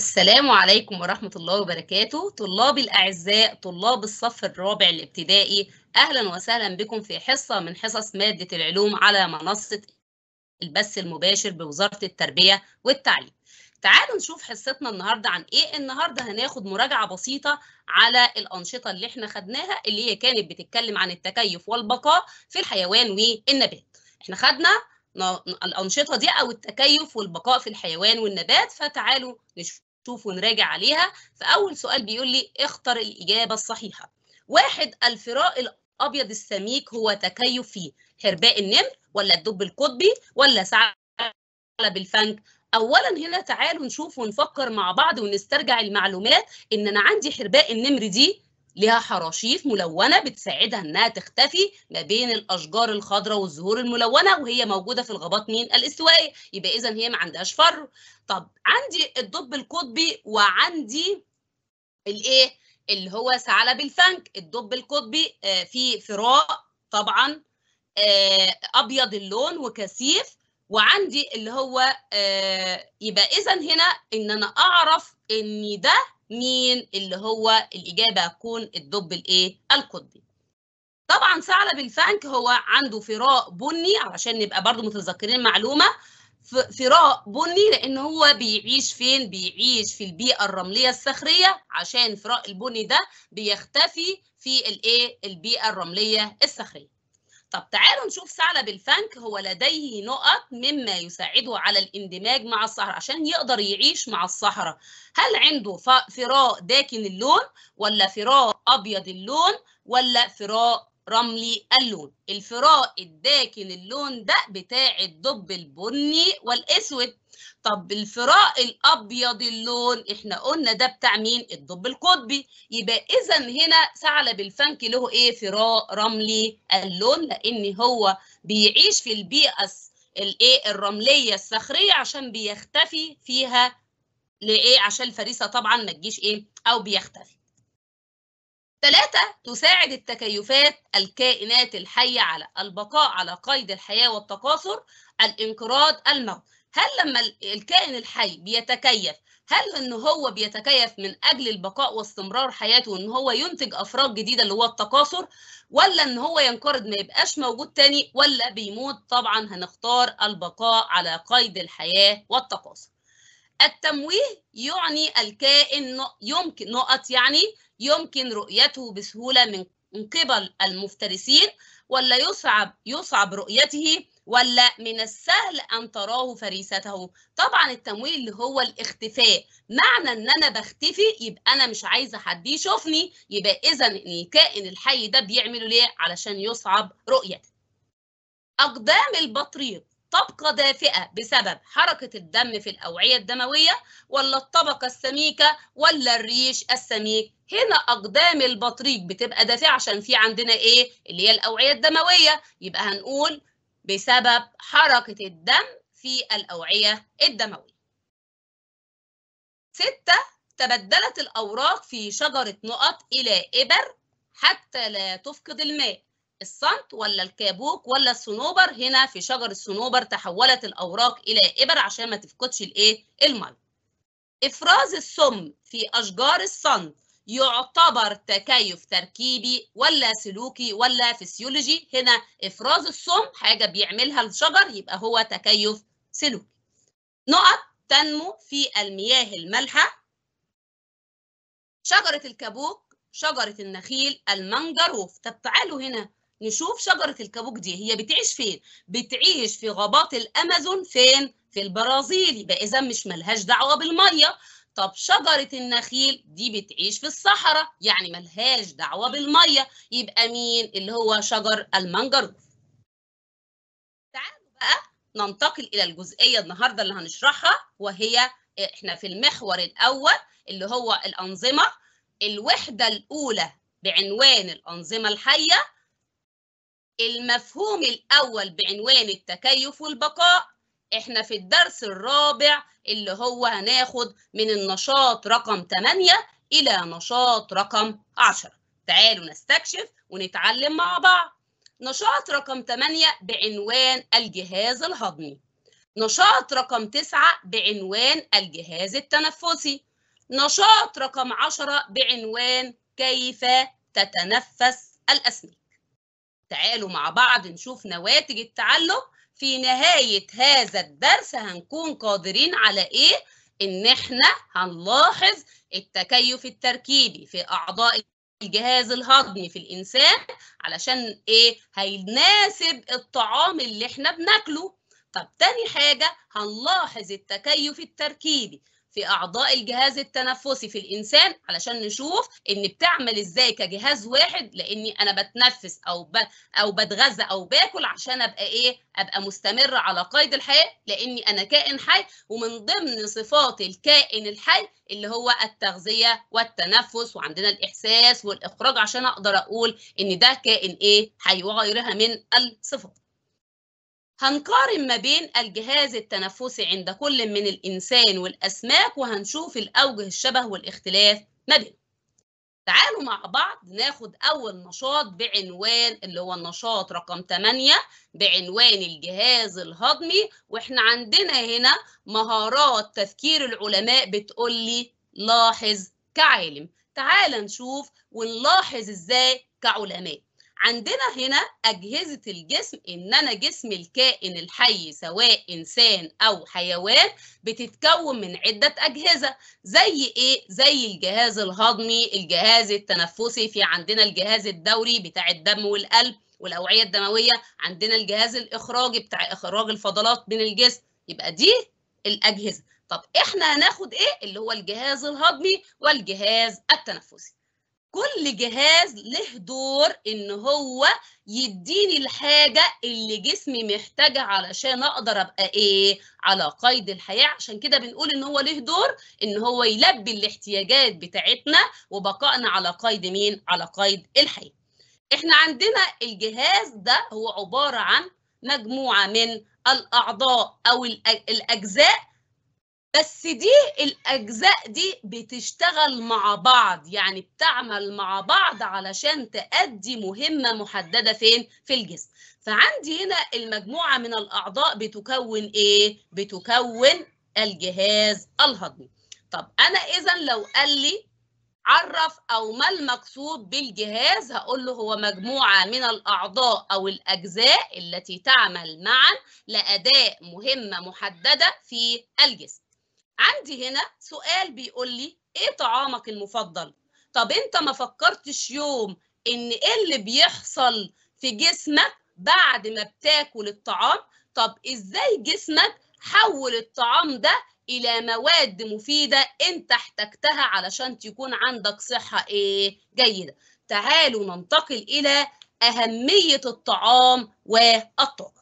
السلام عليكم ورحمة الله وبركاته طلابي الأعزاء طلاب الصف الرابع الابتدائي أهلا وسهلا بكم في حصة من حصص مادة العلوم على منصة البث المباشر بوزارة التربية والتعليم تعالوا نشوف حصتنا النهاردة عن إيه النهاردة هناخد مراجعة بسيطة على الأنشطة اللي احنا خدناها اللي هي كانت بتتكلم عن التكيف والبقاء في الحيوان والنبات احنا خدنا الأنشطة دي أو التكيف والبقاء في الحيوان والنبات فتعالوا نشوف شوف ونراجع عليها فأول سؤال بيقول لي اختر الإجابة الصحيحة واحد الفراء الأبيض السميك هو تكيف في حرباء النمر ولا الدب القطبي ولا ثعلب الفنك اولا هنا تعالوا نشوف ونفكر مع بعض ونسترجع المعلومات ان انا عندي حرباء النمر دي لها حراشيف ملونه بتساعدها انها تختفي ما بين الاشجار الخضراء والزهور الملونه وهي موجوده في الغابات مين الاستوائيه يبقى اذا هي ما عندهاش فر طب عندي الدب القطبي وعندي الايه اللي هو ثعلب الفنك الدب القطبي آه، في فراء طبعا آه، ابيض اللون وكثيف وعندي اللي هو آه، يبقى اذا هنا ان انا اعرف ان ده مين اللي هو الإجابة هتكون الدب الإيه؟ القطبي. طبعا ثعلب الفانك هو عنده فراء بني علشان نبقى برضو متذكرين معلومة فراء بني لأن هو بيعيش فين؟ بيعيش في البيئة الرملية الصخرية عشان فراء البني ده بيختفي في الإيه؟ البيئة الرملية الصخرية. طب تعالوا نشوف ثعلب الفنك هو لديه نقط مما يساعده على الاندماج مع الصحراء عشان يقدر يعيش مع الصحراء هل عنده فراء داكن اللون ولا فراء ابيض اللون ولا فراء رملي اللون الفراء الداكن اللون ده بتاع الدب البني والاسود طب الفراء الابيض اللون احنا قلنا ده بتاع مين الدب القطبي يبقى اذا هنا ثعلب الفنك له ايه فراء رملي اللون لان هو بيعيش في البيئه الايه الرمليه الصخريه عشان بيختفي فيها لايه عشان الفريسه طبعا ما تجيش ايه او بيختفي ثلاثة تساعد التكيفات الكائنات الحية على البقاء على قيد الحياة والتكاثر الانقراض الموت هل لما الكائن الحي بيتكيف هل ان هو بيتكيف من اجل البقاء واستمرار حياته ان هو ينتج افراد جديده اللي هو التكاثر ولا ان هو ينقرض ما يبقاش موجود تاني ولا بيموت طبعا هنختار البقاء على قيد الحياه والتكاثر التمويه يعني الكائن يمكن نقط يعني يمكن رؤيته بسهولة من قبل المفترسين ولا يصعب يصعب رؤيته ولا من السهل أن تراه فريسته طبعا التمويه اللي هو الاختفاء معنى أن أنا بختفي يبقى أنا مش عايزة حد يشوفني يبقى إذا الكائن الحي ده بيعمله ليه علشان يصعب رؤيته أقدام البطريق طبقة دافئة بسبب حركة الدم في الأوعية الدموية ولا الطبقة السميكة ولا الريش السميك هنا أقدام البطريق بتبقى دافئة عشان في عندنا إيه اللي هي الأوعية الدموية يبقى هنقول بسبب حركة الدم في الأوعية الدموية ستة تبدلت الأوراق في شجرة نقط إلى إبر حتى لا تفقد الماء الصنت ولا الكابوك ولا الصنوبر هنا في شجر الصنوبر تحولت الأوراق إلى إبر عشان ما تفقدش الإيه المية إفراز السم في أشجار الصنت يعتبر تكيف تركيبي ولا سلوكي ولا فسيولوجي هنا إفراز السم حاجة بيعملها الشجر يبقى هو تكيف سلوكي نقط تنمو في المياه المالحة شجرة الكابوك شجرة النخيل المنجروف طب تعالوا هنا نشوف شجرة الكابوك دي هي بتعيش فين؟ بتعيش في غابات الأمازون فين؟ في البرازيل يبقى إذا مش ملهاش دعوة بالمية طب شجرة النخيل دي بتعيش في الصحراء يعني ملهاش دعوة بالمية يبقى مين اللي هو شجر المنجروف تعالوا بقى ننتقل إلى الجزئية النهاردة اللي هنشرحها وهي إحنا في المحور الأول اللي هو الأنظمة الوحدة الأولى بعنوان الأنظمة الحية المفهوم الأول بعنوان التكيف والبقاء احنا في الدرس الرابع اللي هو هناخد من النشاط رقم 8 إلى نشاط رقم 10 تعالوا نستكشف ونتعلم مع بعض نشاط رقم 8 بعنوان الجهاز الهضمي نشاط رقم 9 بعنوان الجهاز التنفسي نشاط رقم 10 بعنوان كيف تتنفس الأسنان تعالوا مع بعض نشوف نواتج التعلم في نهاية هذا الدرس هنكون قادرين على إيه؟ إن إحنا هنلاحظ التكيف التركيبي في أعضاء الجهاز الهضمي في الإنسان علشان إيه؟ هيناسب الطعام اللي إحنا بناكله طب تاني حاجة هنلاحظ التكيف التركيبي في اعضاء الجهاز التنفسي في الانسان علشان نشوف ان بتعمل ازاي كجهاز واحد لاني انا بتنفس او ب... او بتغذى او باكل عشان ابقى ايه ابقى مستمره على قيد الحياه لاني انا كائن حي ومن ضمن صفات الكائن الحي اللي هو التغذيه والتنفس وعندنا الاحساس والاخراج عشان اقدر اقول ان ده كائن ايه حي وغيرها من الصفات هنقارن ما بين الجهاز التنفسي عند كل من الإنسان والأسماك وهنشوف الأوجه الشبه والاختلاف ما بينهم تعالوا مع بعض ناخد أول نشاط بعنوان اللي هو النشاط رقم 8 بعنوان الجهاز الهضمي وإحنا عندنا هنا مهارات تفكير العلماء بتقول لي لاحظ كعالم تعال نشوف ونلاحظ إزاي كعلماء عندنا هنا أجهزة الجسم إن أنا جسم الكائن الحي سواء إنسان أو حيوان بتتكون من عدة أجهزة زي إيه؟ زي الجهاز الهضمي الجهاز التنفسي في عندنا الجهاز الدوري بتاع الدم والقلب والأوعية الدموية عندنا الجهاز الإخراجي بتاع إخراج الفضلات من الجسم يبقى دي الأجهزة طب إحنا هناخد إيه؟ اللي هو الجهاز الهضمي والجهاز التنفسي كل جهاز له دور ان هو يديني الحاجه اللي جسمي محتاجها علشان اقدر ابقى ايه على قيد الحياه عشان كده بنقول ان هو له دور ان هو يلبي الاحتياجات بتاعتنا وبقائنا على قيد مين على قيد الحياه احنا عندنا الجهاز ده هو عباره عن مجموعه من الاعضاء او الاجزاء بس دي الأجزاء دي بتشتغل مع بعض يعني بتعمل مع بعض علشان تأدي مهمة محددة فين؟ في الجسم فعندي هنا المجموعة من الأعضاء بتكون إيه؟ بتكون الجهاز الهضمي طب أنا إذا لو قال لي عرف أو ما المقصود بالجهاز هقول له هو مجموعة من الأعضاء أو الأجزاء التي تعمل معا لأداء مهمة محددة في الجسم عندي هنا سؤال بيقول لي ايه طعامك المفضل طب انت ما فكرتش يوم ان ايه اللي بيحصل في جسمك بعد ما بتاكل الطعام طب ازاي جسمك حول الطعام ده الى مواد مفيده انت احتجتها علشان تكون عندك صحه ايه جيده تعالوا ننتقل الى اهميه الطعام والطاقة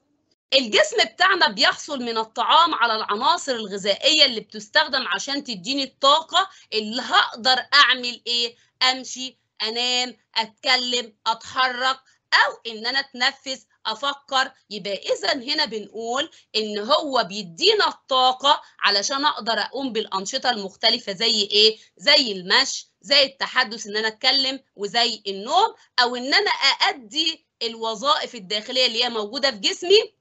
الجسم بتاعنا بيحصل من الطعام على العناصر الغذائيه اللي بتستخدم عشان تديني الطاقه اللي هقدر اعمل ايه امشي انام اتكلم اتحرك او ان انا اتنفس افكر يبقى اذا هنا بنقول ان هو بيدينا الطاقه علشان اقدر اقوم بالانشطه المختلفه زي ايه زي المشي زي التحدث ان انا اتكلم وزي النوم او ان انا اادي الوظائف الداخليه اللي هي موجوده في جسمي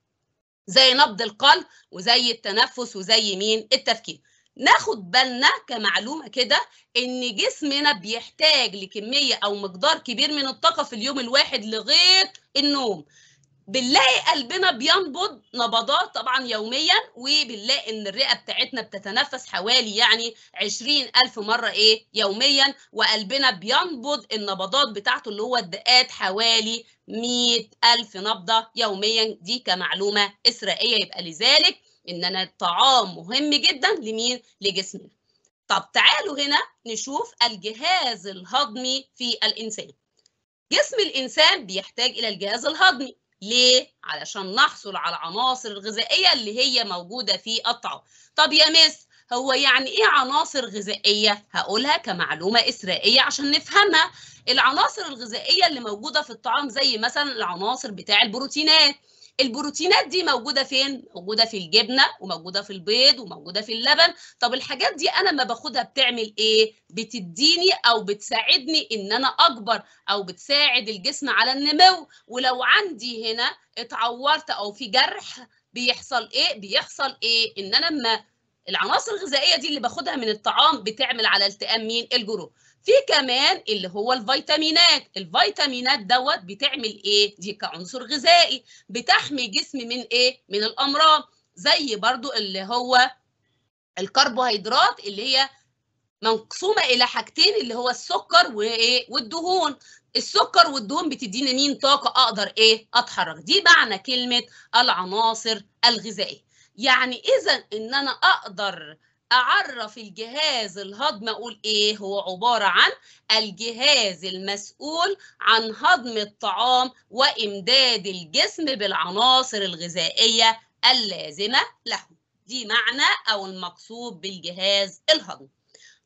زي نبض القلب وزي التنفس وزي مين التفكير ناخد بالنا كمعلومه كده ان جسمنا بيحتاج لكميه او مقدار كبير من الطاقه في اليوم الواحد لغايه النوم بنلاقي قلبنا بينبض نبضات طبعا يوميا وبنلاقي ان الرئه بتاعتنا بتتنفس حوالي يعني 20000 مره ايه يوميا وقلبنا بينبض النبضات بتاعته اللي هو الدقات حوالي 100000 نبضه يوميا دي كمعلومه اسرائيليه يبقى لذلك اننا الطعام مهم جدا لمين لجسمنا طب تعالوا هنا نشوف الجهاز الهضمي في الانسان جسم الانسان بيحتاج الى الجهاز الهضمي ليه؟ علشان نحصل على عناصر الغذائية اللي هي موجودة في الطعام طب يا مس هو يعني ايه عناصر غذائية؟ هقولها كمعلومة إسرائية عشان نفهمها العناصر الغذائية اللي موجودة في الطعام زي مثلا العناصر بتاع البروتينات البروتينات دي موجوده فين موجوده في الجبنه وموجوده في البيض وموجوده في اللبن طب الحاجات دي انا ما باخدها بتعمل ايه بتديني او بتساعدني ان انا اكبر او بتساعد الجسم على النمو ولو عندي هنا اتعورت او في جرح بيحصل ايه بيحصل ايه ان انا لما العناصر الغذائيه دي اللي باخدها من الطعام بتعمل على التئام مين الجروح في كمان اللي هو الفيتامينات الفيتامينات دوت بتعمل ايه دي كعنصر غذائي بتحمي جسم من ايه من الامراض زي برضو اللي هو الكربوهيدرات اللي هي منقسومه الى حاجتين اللي هو السكر وايه والدهون السكر والدهون بتدينا مين طاقه اقدر ايه اتحرك دي معنى كلمه العناصر الغذائيه يعني اذا ان انا اقدر اعرف الجهاز الهضم اقول ايه هو عباره عن الجهاز المسؤول عن هضم الطعام وامداد الجسم بالعناصر الغذائيه اللازمه له دي معنى او المقصود بالجهاز الهضمي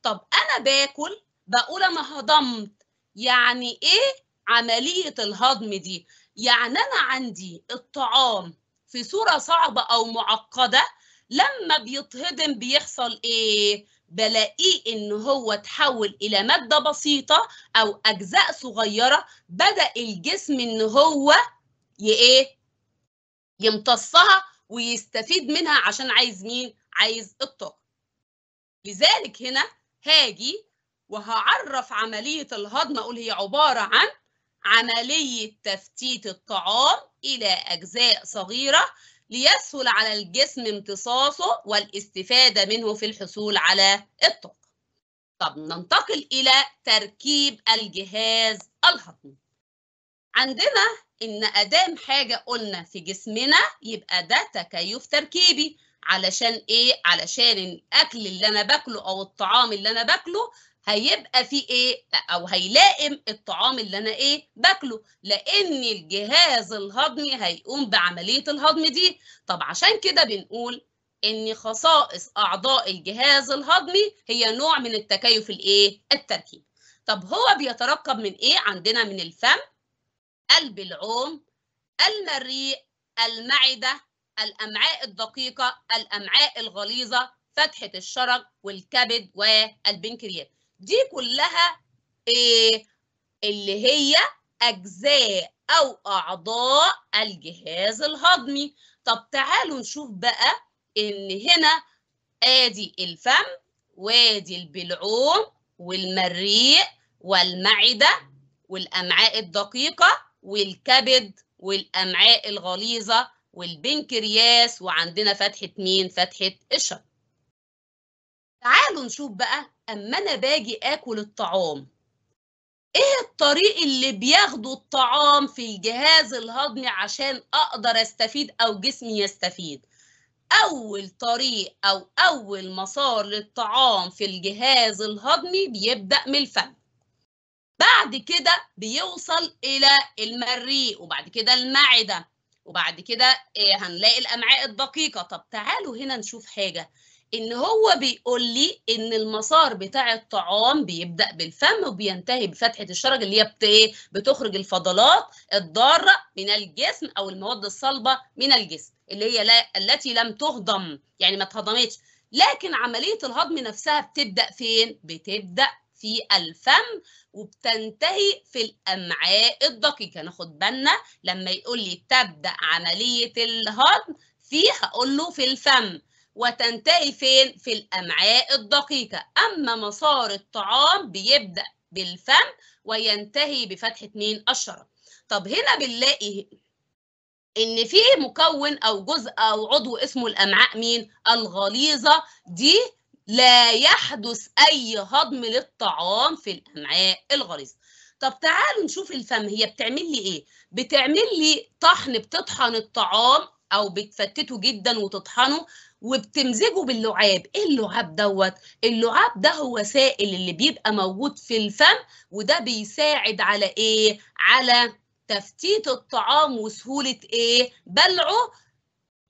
طب انا باكل بقول انا هضمت يعني ايه عمليه الهضم دي يعني انا عندي الطعام في صورة صعبة أو معقدة لما بيتهضم بيحصل إيه؟ بلاقيه إن هو تحول إلى مادة بسيطة أو أجزاء صغيرة بدأ الجسم إن هو إيه؟ يمتصها ويستفيد منها عشان عايز مين؟ عايز الطاقة. لذلك هنا هاجي وهعرف عملية الهضم أقول هي عبارة عن عملية تفتيت الطعام إلى أجزاء صغيرة ليسهل على الجسم امتصاصه والاستفادة منه في الحصول على الطاقة. طب ننتقل إلى تركيب الجهاز الهضمي. عندنا إن أدام حاجة قلنا في جسمنا يبقى ده تكيف تركيبي علشان إيه؟ علشان الأكل اللي أنا باكله أو الطعام اللي أنا باكله هيبقى في ايه او هيلائم الطعام اللي انا ايه باكله لان الجهاز الهضمي هيقوم بعمليه الهضم دي طب عشان كده بنقول ان خصائص اعضاء الجهاز الهضمي هي نوع من التكيف الايه التركيب طب هو بيتركب من ايه عندنا من الفم قلب العوم المريء المعده الامعاء الدقيقه الامعاء الغليظه فتحه الشرج والكبد والبنكرياس دي كلها ايه اللي هي اجزاء او اعضاء الجهاز الهضمي طب تعالوا نشوف بقى ان هنا ادي الفم وادي البلعوم والمريء والمعده والامعاء الدقيقه والكبد والامعاء الغليظه والبنكرياس وعندنا فتحه مين فتحه الشق تعالوا نشوف بقى اما انا باجي اكل الطعام ايه الطريق اللي بياخده الطعام في الجهاز الهضمي عشان اقدر استفيد او جسمي يستفيد اول طريق او اول مسار للطعام في الجهاز الهضمي بيبدا من الفم بعد كده بيوصل الى المريء وبعد كده المعده وبعد كده آه، هنلاقي الامعاء الدقيقه طب تعالوا هنا نشوف حاجه ان هو بيقول لي ان المسار بتاع الطعام بيبدا بالفم وبينتهي بفتحه الشرج اللي هي بت ايه بتخرج الفضلات الضاره من الجسم او المواد الصلبه من الجسم اللي هي لا التي لم تهضم يعني ما اتهضمتش لكن عمليه الهضم نفسها بتبدا فين بتبدا في الفم وبتنتهي في الامعاء الدقيقه ناخد بالنا لما يقول لي تبدا عمليه الهضم في هقول له في الفم وتنتهي فين؟ في الأمعاء الدقيقة أما مسار الطعام بيبدأ بالفم وينتهي بفتحة مين؟ الشرة طب هنا بنلاقي ان في مكون او جزء او عضو اسمه الامعاء مين الغليظه دي لا يحدث اي هضم للطعام في الامعاء الغليظه طب تعالوا نشوف الفم هي بتعمل لي ايه بتعمل لي طحن بتطحن الطعام او بتفتته جدا وتطحنه وبتمزجه باللعاب ايه اللعاب دوت اللعاب ده هو سائل اللي بيبقى موجود في الفم وده بيساعد على ايه على تفتيت الطعام وسهوله ايه بلعه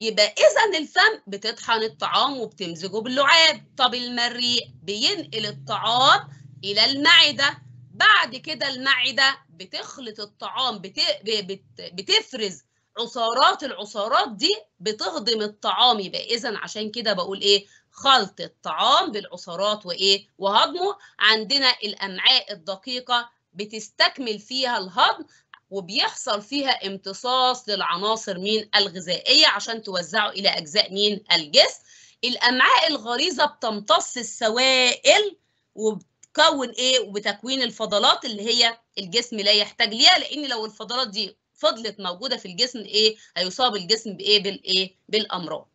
يبقى اذا الفم بتطحن الطعام وبتمزجه باللعاب طب المريء بينقل الطعام الى المعده بعد كده المعده بتخلط الطعام بت... بت... بتفرز عصارات العصارات دي بتهضم الطعام يبقى اذا عشان كده بقول ايه خلط الطعام بالعصارات وايه وهضمه عندنا الامعاء الدقيقه بتستكمل فيها الهضم وبيحصل فيها امتصاص للعناصر مين الغذائيه عشان توزعه الى اجزاء مين الجسم الامعاء الغليظه بتمتص السوائل وبتكون ايه وبتكوين الفضلات اللي هي الجسم لا يحتاج ليها لان لو الفضلات دي فضلت موجوده في الجسم ايه هيصاب الجسم بايه بالايه بالامراض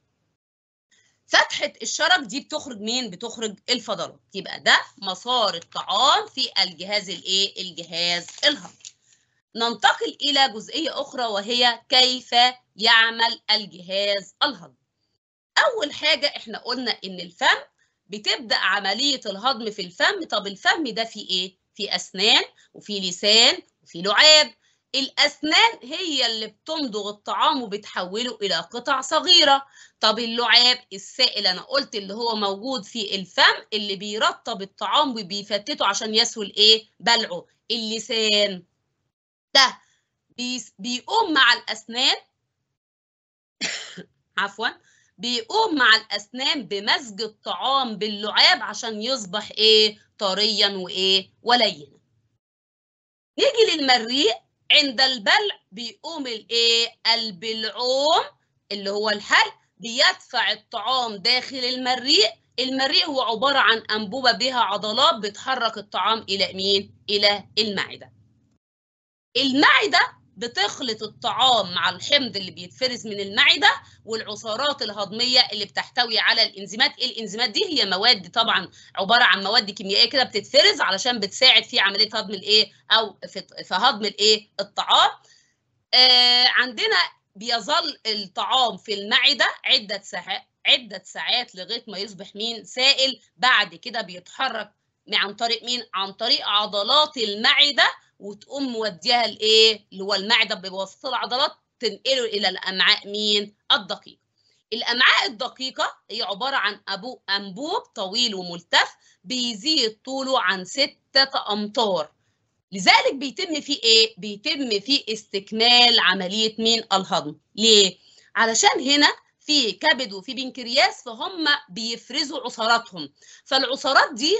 فتحه الشرج دي بتخرج مين بتخرج الفضلات يبقى ده مسار الطعام في الجهاز الايه الجهاز الهضمي ننتقل الى جزئيه اخرى وهي كيف يعمل الجهاز الهضمي اول حاجه احنا قلنا ان الفم بتبدا عمليه الهضم في الفم طب الفم ده في ايه في اسنان وفي لسان وفي لعاب الأسنان هي اللي بتمضغ الطعام وبتحوله إلى قطع صغيرة طب اللعاب السائل أنا قلت اللي هو موجود في الفم اللي بيرطب الطعام وبيفتته عشان يسهل إيه بلعه اللسان ده بيقوم مع الأسنان عفوا بيقوم مع الأسنان بمزج الطعام باللعاب عشان يصبح إيه طريا وإيه ولينا نيجي للمريء عند البلع بيقوم الايه البلعوم اللي هو الحل بيدفع الطعام داخل المريء المريء هو عبارة عن أنبوبة بها عضلات بتحرك الطعام إلى مين؟ إلى المعدة المعدة بتخلط الطعام مع الحمض اللي بيتفرز من المعدة والعصارات الهضمية اللي بتحتوي على الإنزيمات الإنزيمات دي هي مواد طبعا عبارة عن مواد كيميائية كده بتتفرز علشان بتساعد في عملية هضم الإيه أو في هضم الإيه الطعام آه عندنا بيظل الطعام في المعدة عدة ساعات عدة ساعات لغاية ما يصبح مين سائل بعد كده بيتحرك عن طريق مين عن طريق عضلات المعدة وتقوم موديها لايه اللي هو المعده بواسطه العضلات تنقله الى الامعاء مين الدقيقه الامعاء الدقيقه هي عباره عن أبو انبوب طويل وملتف بيزيد طوله عن ستة امتار لذلك بيتم فيه ايه بيتم فيه استكمال عمليه مين الهضم ليه علشان هنا في كبد وفي بنكرياس فهم بيفرزوا عصاراتهم فالعصارات دي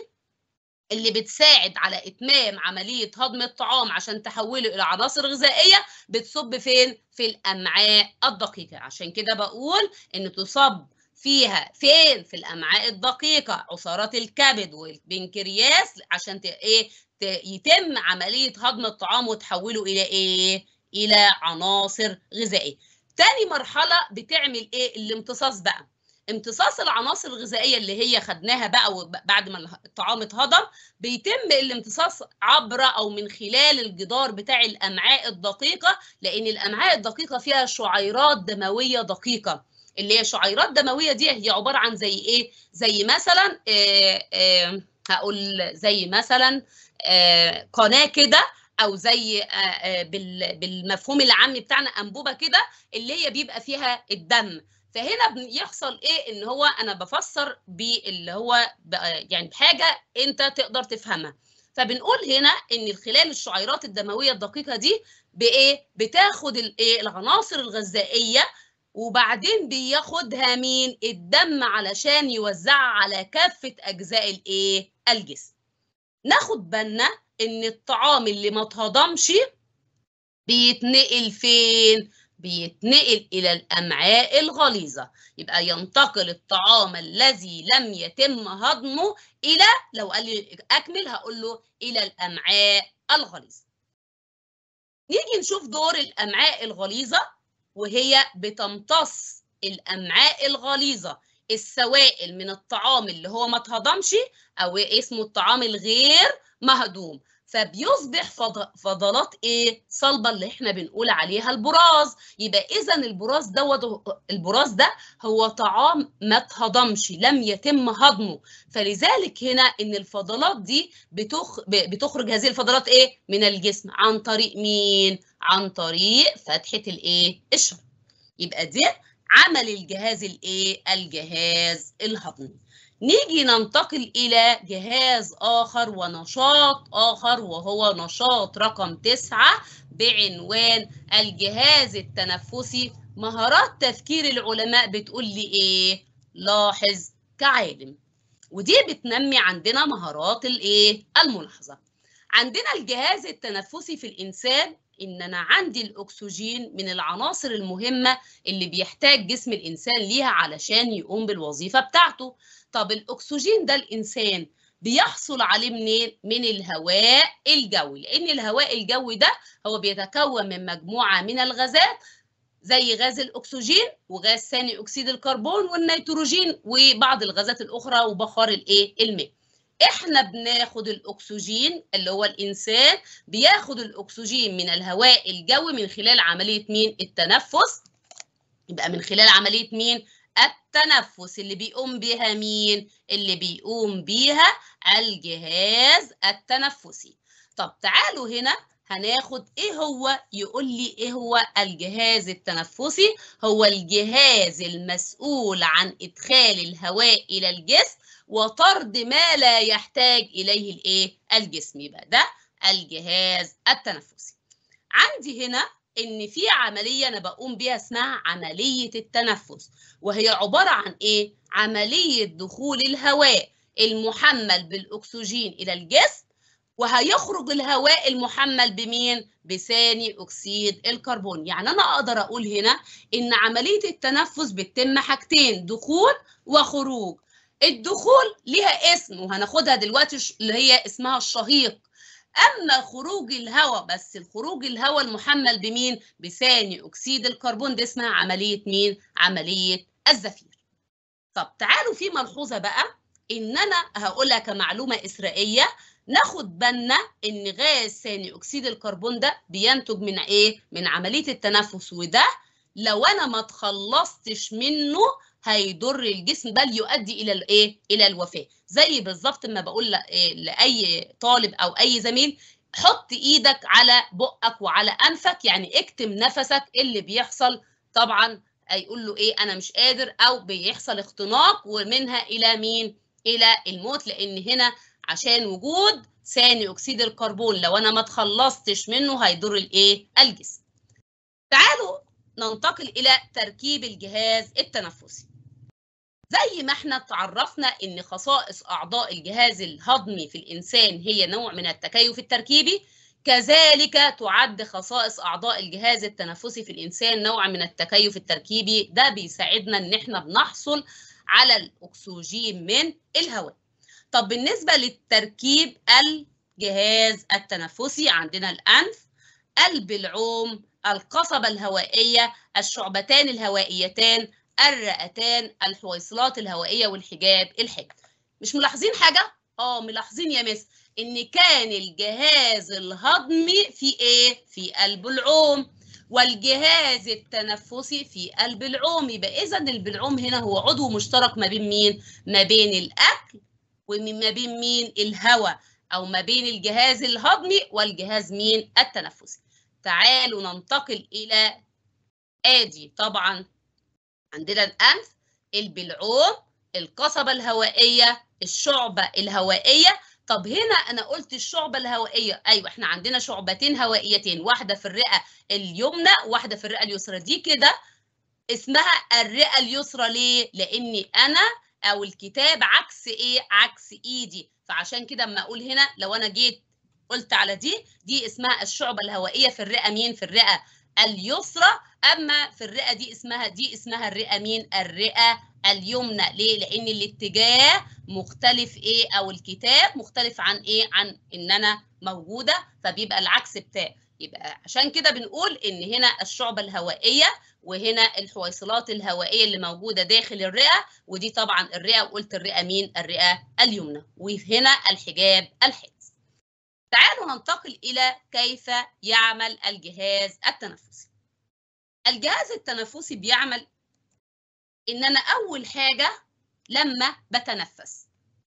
اللي بتساعد على إتمام عملية هضم الطعام عشان تحوله إلى عناصر غذائية بتصب فين؟ في الأمعاء الدقيقة عشان كده بقول إن تصب فيها فين؟ في الأمعاء الدقيقة عصارات الكبد والبنكرياس عشان إيه؟ يتم عملية هضم الطعام وتحوله إلى إيه؟ إلى عناصر غذائية. تاني مرحلة بتعمل إيه؟ الامتصاص بقى. امتصاص العناصر الغذائيه اللي هي خدناها بقى بعد ما الطعام اتهضم بيتم الامتصاص عبر او من خلال الجدار بتاع الامعاء الدقيقه لان الامعاء الدقيقه فيها شعيرات دمويه دقيقه اللي هي شعيرات دمويه دي هي عباره عن زي ايه زي مثلا آه، آه، هقول زي مثلا آه، قناه كده او زي بالمفهوم العام بتاعنا انبوبه كده اللي هي بيبقى فيها الدم فهنا بيحصل ايه ان هو انا بفسر باللي هو يعني بحاجه انت تقدر تفهمها فبنقول هنا ان خلال الشعيرات الدمويه الدقيقه دي بايه بتاخد الايه العناصر الغذائيه وبعدين بياخدها مين الدم علشان يوزعها على كافه اجزاء الايه الجسم ناخد بالنا ان الطعام اللي ما اتهضمش بيتنقل فين بيتنقل إلى الأمعاء الغليظة يبقى ينتقل الطعام الذي لم يتم هضمه إلى لو قال لي أكمل هقول له إلى الأمعاء الغليظة نيجي نشوف دور الأمعاء الغليظة وهي بتمتص الأمعاء الغليظة السوائل من الطعام اللي هو ما تهضمش أو اسمه الطعام الغير مهضوم فبيصبح فضلات ايه صلبه اللي احنا بنقول عليها البراز يبقى اذا البراز دوت البراز ده هو طعام ما اتهضمش لم يتم هضمه فلذلك هنا ان الفضلات دي بتخ... بتخرج هذه الفضلات ايه من الجسم عن طريق مين عن طريق فتحه الايه الشرج يبقى دي عمل الجهاز الايه الجهاز الهضمي نيجي ننتقل إلى جهاز آخر ونشاط آخر وهو نشاط رقم تسعة بعنوان الجهاز التنفسي مهارات تفكير العلماء بتقول لي إيه؟ لاحظ كعالم ودي بتنمي عندنا مهارات الإيه؟ الملاحظة عندنا الجهاز التنفسي في الإنسان إن أنا عندي الأكسجين من العناصر المهمة اللي بيحتاج جسم الإنسان ليها علشان يقوم بالوظيفة بتاعته طب الأكسجين ده الإنسان بيحصل عليه منين؟ من الهواء الجوي، لأن الهواء الجوي ده هو بيتكون من مجموعة من الغازات زي غاز الأكسجين وغاز ثاني أكسيد الكربون والنيتروجين وبعض الغازات الأخرى وبخار الإيه؟ الماء. احنا بناخد الاكسجين اللي هو الانسان بياخد الاكسجين من الهواء الجوي من خلال عمليه مين التنفس يبقى من خلال عمليه مين التنفس اللي بيقوم بها مين؟ اللي بيقوم بها الجهاز التنفسي طب تعالوا هنا هناخد ايه هو يقول لي ايه هو الجهاز التنفسي هو الجهاز المسؤول عن ادخال الهواء الى الجسم وطرد ما لا يحتاج اليه الايه الجسم يبقى ده الجهاز التنفسي عندي هنا ان في عمليه انا بقوم بيها اسمها عمليه التنفس وهي عباره عن ايه عمليه دخول الهواء المحمل بالاكسجين الى الجسم وهيخرج الهواء المحمل بمين بثاني اكسيد الكربون يعني انا اقدر اقول هنا ان عمليه التنفس بتتم حاجتين دخول وخروج الدخول ليها اسم وهناخدها دلوقتي اللي هي اسمها الشهيق اما خروج الهواء بس الخروج الهواء المحمل بمين بثاني اكسيد الكربون دي اسمها عمليه مين عمليه الزفير طب تعالوا في ملحوظه بقى ان انا هقولها كمعلومه اسرائيليه ناخد بالنا ان غاز ثاني اكسيد الكربون ده بينتج من ايه من عمليه التنفس وده لو انا ما تخلصتش منه هيضر الجسم بل يؤدي الى الايه الى الوفاه زي بالظبط ما بقول إيه، لاي طالب او اي زميل حط ايدك على بقك وعلى انفك يعني اكتم نفسك اللي بيحصل طبعا هيقول له ايه انا مش قادر او بيحصل اختناق ومنها الى مين الى الموت لان هنا عشان وجود ثاني اكسيد الكربون لو انا ما تخلصتش منه هيضر الايه الجسم تعالوا ننتقل الى تركيب الجهاز التنفسي زي ما احنا تعرفنا ان خصائص اعضاء الجهاز الهضمي في الانسان هي نوع من التكيف التركيبي كذلك تعد خصائص اعضاء الجهاز التنفسي في الانسان نوع من التكيف التركيبي ده بيساعدنا ان احنا بنحصل على الاكسجين من الهواء طب بالنسبه للتركيب الجهاز التنفسي عندنا الانف قلب العوم القصبة الهوائية الشعبتان الهوائيتان الرئتان الحويصلات الهوائيه والحجاب الحاد مش ملاحظين حاجه اه ملاحظين يا مس ان كان الجهاز الهضمي في ايه في قلب العوم والجهاز التنفسي في قلب العوم يبقى اذا البلعوم هنا هو عضو مشترك ما بين مين ما بين الاكل وما بين مين الهواء او ما بين الجهاز الهضمي والجهاز مين التنفسي تعالوا ننتقل الى ادي طبعا عندنا الأنف البلعوم القصبة الهوائية الشعبة الهوائية طب هنا انا قلت الشعبه الهوائيه ايوه احنا عندنا شعبتين هوائيتين واحده في الرئه اليمنى واحده في الرئه اليسرى دي كده اسمها الرئه اليسرى ليه لاني انا او الكتاب عكس ايه عكس ايدي فعشان كده اما اقول هنا لو انا جيت قلت على دي دي اسمها الشعبه الهوائيه في الرئه مين في الرئه اليسرى اما في الرئه دي اسمها دي اسمها الرئه مين الرئه اليمنى ليه لان الاتجاه مختلف ايه او الكتاب مختلف عن ايه عن ان انا موجوده فبيبقى العكس بتاع يبقى عشان كده بنقول ان هنا الشعبه الهوائيه وهنا الحويصلات الهوائيه اللي موجوده داخل الرئه ودي طبعا الرئه وقلت الرئه مين الرئه اليمنى وهنا الحجاب الحاد تعالوا ننتقل الى كيف يعمل الجهاز التنفسي الجهاز التنفسي بيعمل ان انا اول حاجه لما بتنفس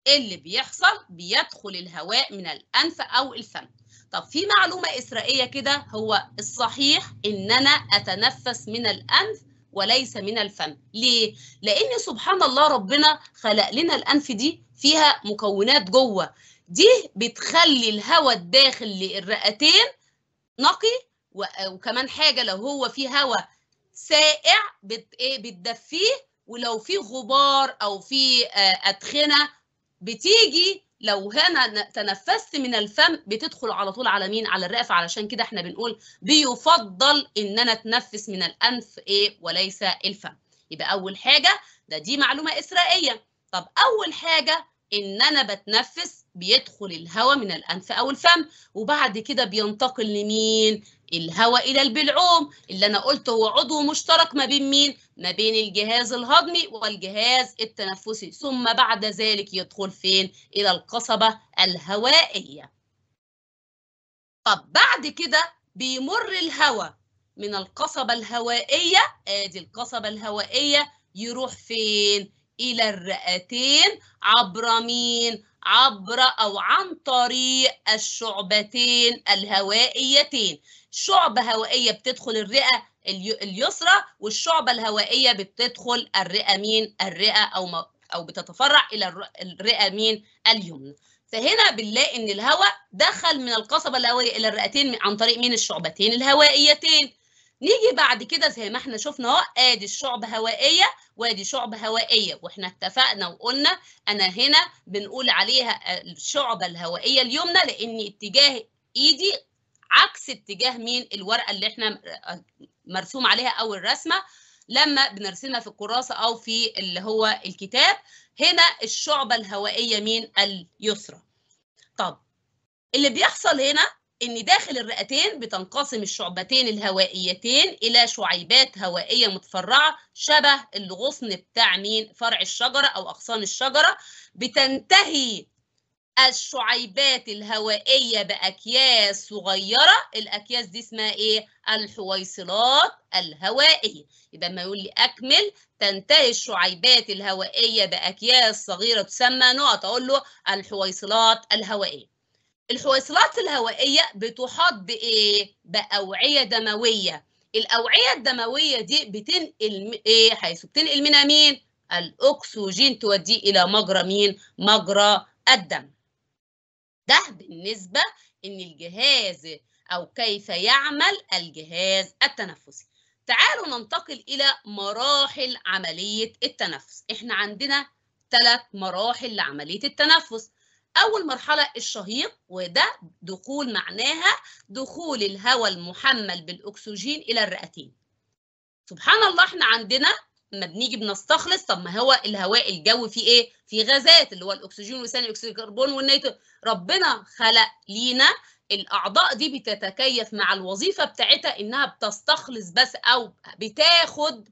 إيه اللي بيحصل بيدخل الهواء من الانف او الفم طب في معلومه اسرائيليه كده هو الصحيح ان انا اتنفس من الانف وليس من الفم ليه لان سبحان الله ربنا خلق لنا الانف دي فيها مكونات جوه دي بتخلي الهواء الداخل للرئتين نقي وكمان حاجه لو هو في هواء سائع بت ايه بتدفيه ولو في غبار او في آه، ادخنه بتيجي لو هنا تنفست من الفم بتدخل على طول على مين على الرئه علشان كده احنا بنقول بيفضل ان انا اتنفس من الانف ايه وليس الفم يبقى اول حاجه ده دي معلومه اسرائيليه طب اول حاجه ان انا بتنفس بيدخل الهواء من الانف او الفم وبعد كده بينتقل لمين الهواء إلى البلعوم اللي أنا قلت هو عضو مشترك ما بين مين؟ ما بين الجهاز الهضمي والجهاز التنفسي ثم بعد ذلك يدخل فين؟ إلى القصبة الهوائية طب بعد كده بيمر الهواء من القصبة الهوائية آدي القصبة الهوائية يروح فين؟ إلى الرئتين عبر مين؟ عبر أو عن طريق الشعبتين الهوائيتين شعبة هوائية بتدخل الرئة اليسرى والشعبة الهوائية بتدخل الرئة مين الرئة أو أو بتتفرع إلى الرئة مين اليمنى فهنا بنلاقي إن الهواء دخل من القصبة الهوائية إلى الرئتين عن طريق مين الشعبتين الهوائيتين نيجي بعد كده زي ما احنا شفنا اهو ادي الشعب هوائيه وادي شعب هوائيه واحنا اتفقنا وقلنا انا هنا بنقول عليها الشعبه الهوائيه اليمنى لان اتجاه ايدي عكس اتجاه مين الورقه اللي احنا مرسوم عليها او الرسمه لما بنرسمها في الكراسه او في اللي هو الكتاب هنا الشعبه الهوائيه مين اليسرى طب اللي بيحصل هنا إن داخل الرئتين بتنقسم الشعبتين الهوائيتين إلى شعيبات هوائية متفرعة شبه الغصن بتاع مين؟ فرع الشجرة أو أغصان الشجرة بتنتهي الشعيبات الهوائية بأكياس صغيرة الأكياس دي اسمها إيه؟ الحويصلات الهوائية يبقى ما يقول لي أكمل تنتهي الشعيبات الهوائية بأكياس صغيرة تسمى نقط أقول له الحويصلات الهوائية الحويصلات الهوائية بتحاط بإيه؟ بأوعية دموية الأوعية الدموية دي بتنقل إيه حيث بتنقل منها مين؟ الأكسجين توديه إلى مجرى مين؟ مجرى الدم ده بالنسبة إن الجهاز أو كيف يعمل الجهاز التنفسي تعالوا ننتقل إلى مراحل عملية التنفس إحنا عندنا ثلاث مراحل لعملية التنفس أول مرحلة الشهيق وده دخول معناها دخول الهواء المحمل بالأكسجين إلى الرئتين سبحان الله احنا عندنا لما بنيجي بنستخلص طب ما هو الهواء الجوي فيه ايه؟ فيه غازات اللي هو الاكسجين وثاني اكسيد الكربون والنيترو ربنا خلق لينا الاعضاء دي بتتكيف مع الوظيفه بتاعتها انها بتستخلص بس او بتاخد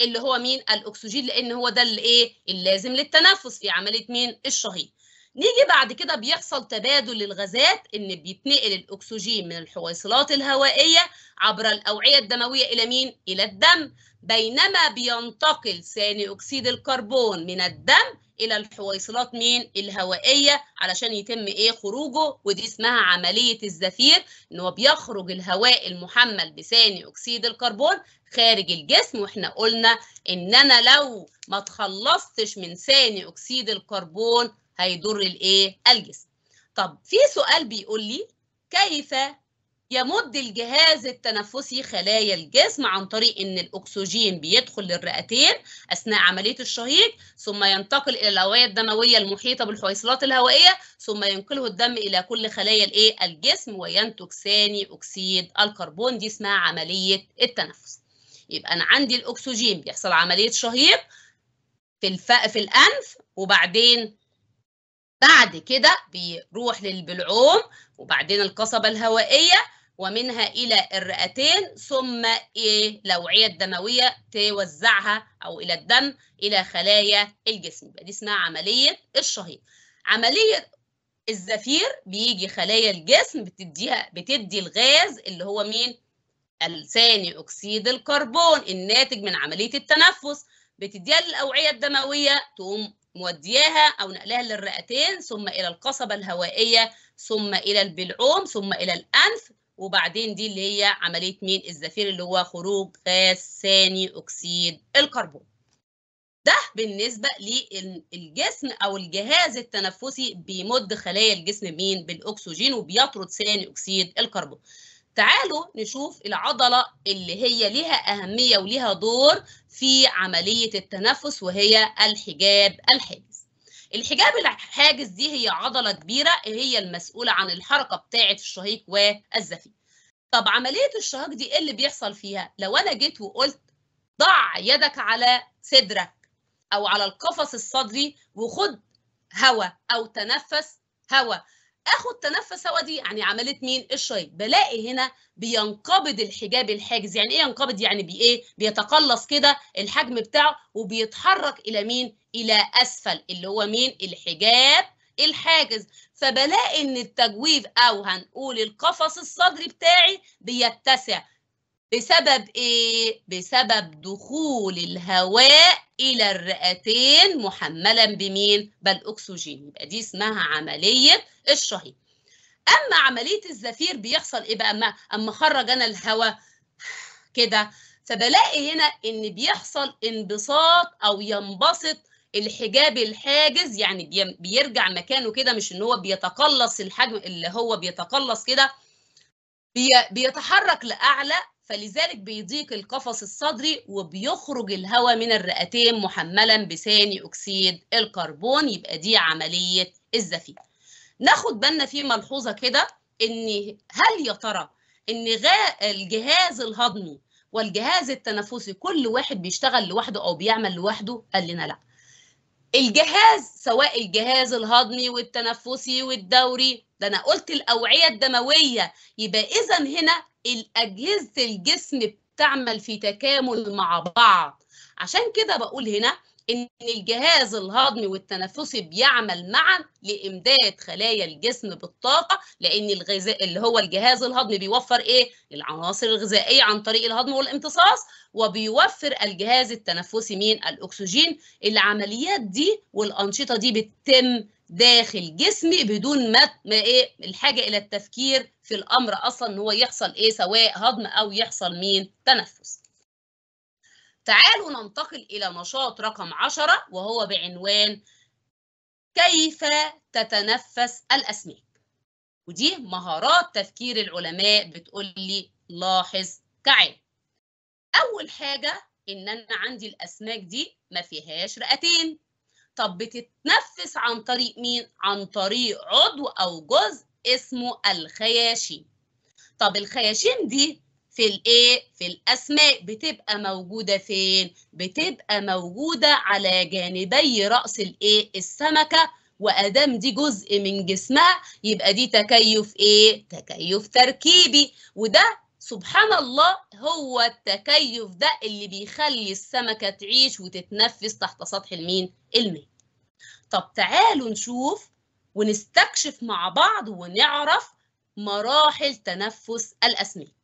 اللي هو مين الاكسجين لان هو ده اللي ايه اللازم للتنفس في عمليه مين الشهيق نيجي بعد كده بيحصل تبادل للغازات ان بيتنقل الاكسجين من الحويصلات الهوائيه عبر الاوعيه الدمويه الى مين الى الدم بينما بينتقل ثاني اكسيد الكربون من الدم الى الحويصلات مين الهوائيه علشان يتم ايه خروجه ودي اسمها عمليه الزفير ان هو بيخرج الهواء المحمل بثاني اكسيد الكربون خارج الجسم واحنا قلنا ان انا لو ما تخلصتش من ثاني اكسيد الكربون هيضر الايه الجسم طب في سؤال بيقول لي كيف يمد الجهاز التنفسي خلايا الجسم عن طريق ان الاكسجين بيدخل للرئتين اثناء عمليه الشهيق ثم ينتقل الى الاوعيه الدمويه المحيطه بالحويصلات الهوائيه ثم ينقله الدم الى كل خلايا الايه الجسم وينتج ثاني اكسيد الكربون دي اسمها عمليه التنفس يبقى انا عندي الاكسجين بيحصل عمليه شهيق في الف... في الانف وبعدين بعد كده بيروح للبلعوم وبعدين القصبة الهوائية ومنها إلى الرئتين ثم إيه الأوعية الدموية توزعها أو إلى الدم إلى خلايا الجسم يبقى دي اسمها عملية الشهيق عملية الزفير بيجي خلايا الجسم بتديها بتدي الغاز اللي هو مين؟ ثاني أكسيد الكربون الناتج من عملية التنفس بتديها للأوعية الدموية تقوم مودياها أو نقلها للرئتين ثم إلى القصبة الهوائية ثم إلى البلعوم ثم إلى الأنف وبعدين دي اللي هي عملية مين الزفير اللي هو خروج غاز ثاني أكسيد الكربون ده بالنسبة للجسم أو الجهاز التنفسي بيمد خلايا الجسم مين بالأكسجين وبيطرد ثاني أكسيد الكربون تعالوا نشوف العضلة اللي هي لها أهمية ولها دور في عملية التنفس وهي الحجاب الحاجز الحجاب الحاجز دي هي عضلة كبيرة هي المسؤولة عن الحركة بتاعة الشهيق والزفير طب عملية الشهيق دي إيه اللي بيحصل فيها؟ لو أنا جيت وقلت ضع يدك على صدرك أو على القفص الصدري وخد هواء أو تنفس هواء اخد تنفس هو دي يعني عمليه مين الشاي بلاقي هنا بينقبض الحجاب الحاجز يعني ايه ينقبض يعني بايه بيتقلص كده الحجم بتاعه وبيتحرك الى مين الى اسفل اللي هو مين الحجاب الحاجز فبلاقي ان التجويف او هنقول القفص الصدري بتاعي بيتسع بسبب ايه بسبب دخول الهواء الى الرئتين محملا بمين بالاكسجين يبقى دي اسمها عمليه الشهيق اما عمليه الزفير بيحصل ايه بقى اما اخرج انا الهواء كده فبلاقي هنا ان بيحصل انبساط او ينبسط الحجاب الحاجز يعني بيرجع مكانه كده مش ان هو بيتقلص الحجم اللي هو بيتقلص كده بيتحرك لاعلى فلذلك بيضيق القفص الصدري وبيخرج الهواء من الرئتين محملا بثاني أكسيد الكربون يبقى دي عملية الزفير ناخد بالنا في ملحوظة كده إن هل يا ترى إن الجهاز الهضمي والجهاز التنفسي كل واحد بيشتغل لوحده أو بيعمل لوحده قال لنا لأ الجهاز سواء الجهاز الهضمي والتنفسي والدوري ده انا قلت الاوعيه الدمويه يبقى اذا هنا الأجهزة الجسم بتعمل في تكامل مع بعض عشان كده بقول هنا إن الجهاز الهضمي والتنفسي بيعمل معا لإمداد خلايا الجسم بالطاقة لأن الغذاء اللي هو الجهاز الهضمي بيوفر إيه؟ العناصر الغذائية عن طريق الهضم والامتصاص وبيوفر الجهاز التنفسي مين؟ الأكسجين العمليات دي والأنشطة دي بتتم داخل جسمي بدون ما, ايه الحاجه الى التفكير في الامر اصلا ان هو يحصل ايه سواء هضم او يحصل مين تنفس تعالوا ننتقل الى نشاط رقم 10 وهو بعنوان كيف تتنفس الاسماك ودي مهارات تفكير العلماء بتقول لي لاحظ كعين اول حاجه ان انا عندي الاسماك دي ما فيهاش رئتين طب بتتنفس عن طريق مين؟ عن طريق عضو أو جزء اسمه الخياشيم طب الخياشيم دي في الايه في الاسماء بتبقى موجوده فين بتبقى موجوده على جانبي راس الايه السمكه وادام دي جزء من جسمها يبقى دي تكيف ايه تكيف تركيبي وده سبحان الله هو التكيف ده اللي بيخلي السمكة تعيش وتتنفس تحت سطح المين الماء طب تعالوا نشوف ونستكشف مع بعض ونعرف مراحل تنفس الأسماك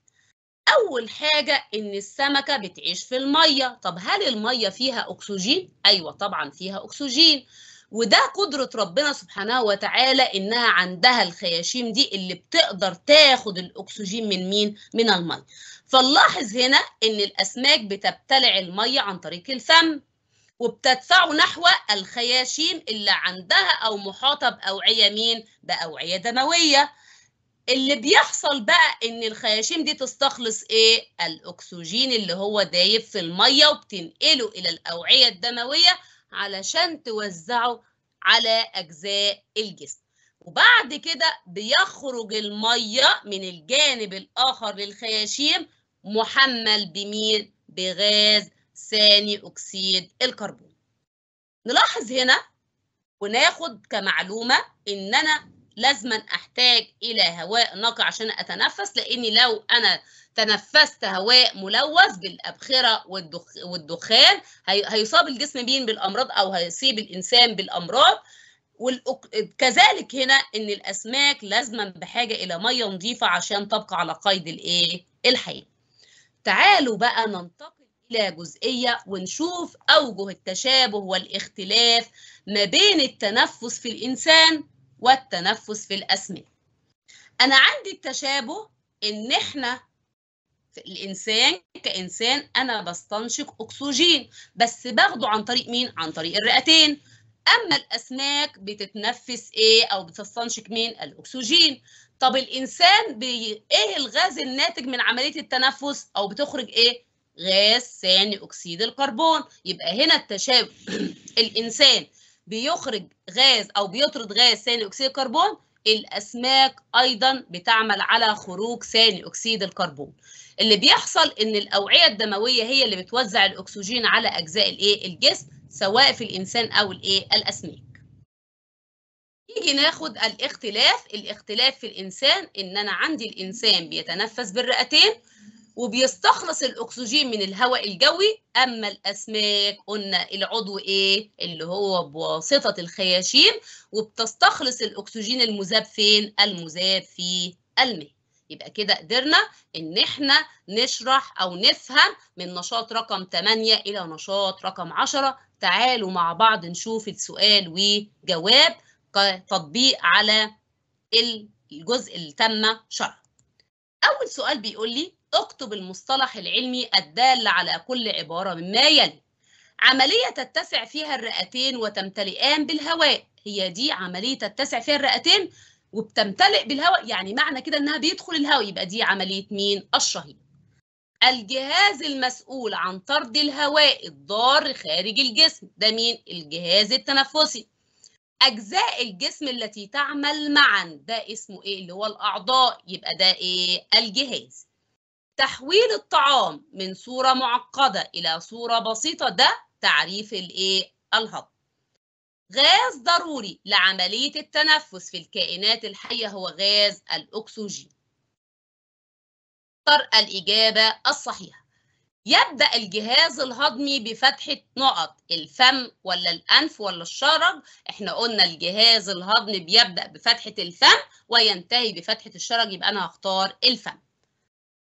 أول حاجة إن السمكة بتعيش في المية طب هل المية فيها أكسجين؟ أيوة طبعا فيها أكسجين وده قدرة ربنا سبحانه وتعالى إنها عندها الخياشيم دي اللي بتقدر تاخد الأكسجين من مين؟ من المية فنلاحظ هنا إن الأسماك بتبتلع المية عن طريق الفم وبتدفعه نحو الخياشيم اللي عندها أو محاطة بأوعية مين؟ بأوعية دموية اللي بيحصل بقى ان الخياشيم دي تستخلص ايه الاكسجين اللي هو دايب في الميه وبتنقله الى الاوعيه الدمويه علشان توزعه على أجزاء الجسم وبعد كده بيخرج المية من الجانب الآخر للخياشيم محمل بمين؟ بغاز ثاني أكسيد الكربون نلاحظ هنا وناخد كمعلومة إن أنا لازما أحتاج إلى هواء نقي عشان أتنفس لأني لو أنا تنفست هواء ملوث بالأبخرة والدخان هيصاب الجسم بين بالأمراض أو هيصيب الإنسان بالأمراض وكذلك كذلك هنا ان الاسماك لازما بحاجه الى ميه نظيفه عشان تبقى على قيد الايه الحياه تعالوا بقى ننتقل الى جزئيه ونشوف اوجه التشابه والاختلاف ما بين التنفس في الانسان والتنفس في الاسماك انا عندي التشابه ان احنا الانسان كانسان انا بستنشق اكسجين بس باخده عن طريق مين عن طريق الرئتين اما الاسماك بتتنفس ايه او بتستنشق مين الاكسجين طب الانسان بي... ايه الغاز الناتج من عمليه التنفس او بتخرج ايه غاز ثاني اكسيد الكربون يبقى هنا التشابه الانسان بيخرج غاز او بيطرد غاز ثاني اكسيد الكربون الأسماك أيضا بتعمل على خروج ثاني أكسيد الكربون اللي بيحصل إن الأوعية الدموية هي اللي بتوزع الأكسجين على أجزاء الإيه الجسم سواء في الإنسان أو الإيه الأسماك يجي ناخد الاختلاف الاختلاف في الإنسان إن أنا عندي الإنسان بيتنفس بالرئتين وبيستخلص الاكسجين من الهواء الجوي اما الاسماك قلنا العضو ايه اللي هو بواسطه الخياشيم وبتستخلص الاكسجين المذاب فين المذاب في الماء يبقى كده قدرنا ان احنا نشرح او نفهم من نشاط رقم 8 الى نشاط رقم 10 تعالوا مع بعض نشوف السؤال وجواب تطبيق على الجزء اللي تم شرحه اول سؤال بيقول لي اكتب المصطلح العلمي الدال على كل عبارة مما يلي عملية تتسع فيها الرئتين وتمتلئان بالهواء هي دي عملية تتسع فيها الرئتين وبتمتلئ بالهواء يعني معنى كده انها بيدخل الهواء يبقى دي عملية مين؟ الشهيق الجهاز المسؤول عن طرد الهواء الضار خارج الجسم ده مين؟ الجهاز التنفسي أجزاء الجسم التي تعمل معا ده اسمه إيه اللي هو الأعضاء يبقى ده إيه؟ الجهاز تحويل الطعام من صورة معقدة إلى صورة بسيطة ده تعريف الإيه؟ الهضم غاز ضروري لعملية التنفس في الكائنات الحية هو غاز الأكسجين اختر الإجابة الصحيحة يبدأ الجهاز الهضمي بفتحة نقط الفم ولا الأنف ولا الشرج احنا قلنا الجهاز الهضمي بيبدأ بفتحة الفم وينتهي بفتحة الشرج يبقى أنا هختار الفم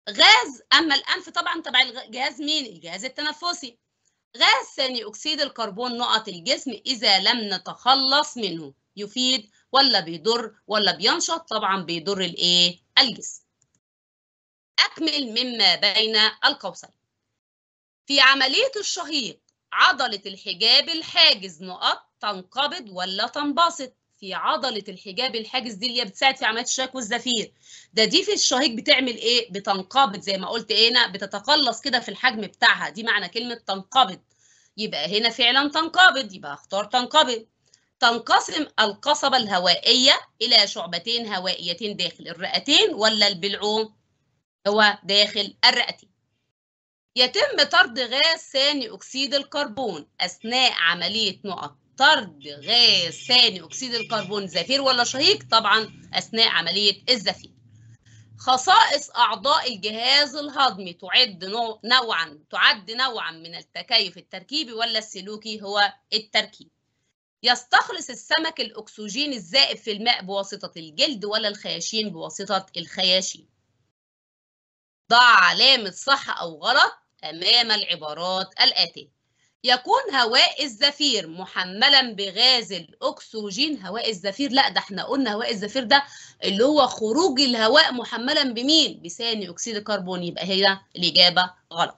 غاز اما الانف طبعا تبع الجهاز مين الجهاز التنفسي غاز ثاني اكسيد الكربون نقط الجسم اذا لم نتخلص منه يفيد ولا بيضر ولا بينشط طبعا بيضر الايه الجسم اكمل مما بين القوسين في عمليه الشهيق عضله الحجاب الحاجز نقط تنقبض ولا تنبسط في عضله الحجاب الحاجز دي اللي هي بتساعد في عمليه الشهيق والزفير ده دي في الشهيق بتعمل ايه بتنقبض زي ما قلت إيه، هنا بتتقلص كده في الحجم بتاعها دي معنى كلمه تنقبض يبقى هنا فعلا تنقبض يبقى اختار تنقبض تنقسم القصبة الهوائية إلى شعبتين هوائيتين داخل الرئتين ولا البلعوم هو داخل الرئتين يتم طرد غاز ثاني أكسيد الكربون أثناء عملية نقط طرد غاز ثاني اكسيد الكربون زفير ولا شهيق طبعا اثناء عمليه الزفير خصائص اعضاء الجهاز الهضمي تعد نوعا تعد نوعا من التكيف التركيبي ولا السلوكي هو التركيب يستخلص السمك الاكسجين الزائد في الماء بواسطه الجلد ولا الخياشيم بواسطه الخياشيم ضع علامه صح او غلط امام العبارات الاتيه يكون هواء الزفير محملا بغاز الاكسجين هواء الزفير لا ده احنا قلنا هواء الزفير ده اللي هو خروج الهواء محملا بمين بثاني اكسيد الكربون يبقى هي الاجابه غلط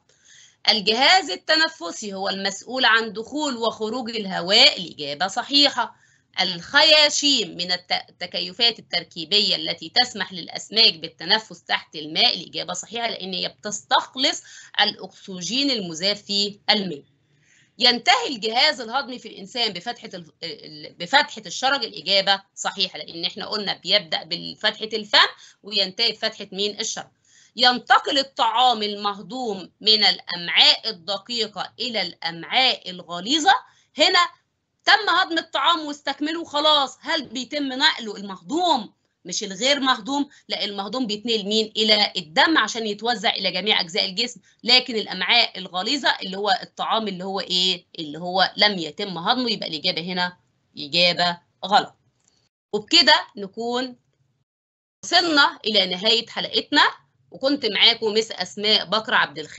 الجهاز التنفسي هو المسؤول عن دخول وخروج الهواء الإجابة صحيحة الخياشيم من التكيفات التركيبية التي تسمح للأسماك بالتنفس تحت الماء الإجابة صحيحة لأن هي بتستخلص الأكسجين المذاب في الماء ينتهي الجهاز الهضمي في الانسان بفتحه بفتحه الشرج الاجابه صحيحه لان احنا قلنا بيبدا بفتحه الفم وينتهي بفتحه مين الشرج ينتقل الطعام المهضوم من الامعاء الدقيقه الى الامعاء الغليظه هنا تم هضم الطعام واستكمله خلاص هل بيتم نقله المهضوم مش الغير مهضوم لا المهضوم بيتنقل مين الى الدم عشان يتوزع الى جميع اجزاء الجسم لكن الامعاء الغليظه اللي هو الطعام اللي هو ايه اللي هو لم يتم هضمه يبقى الاجابه هنا اجابه غلط وبكده نكون وصلنا الى نهايه حلقتنا وكنت معاكم مس اسماء بكر عبد الخالق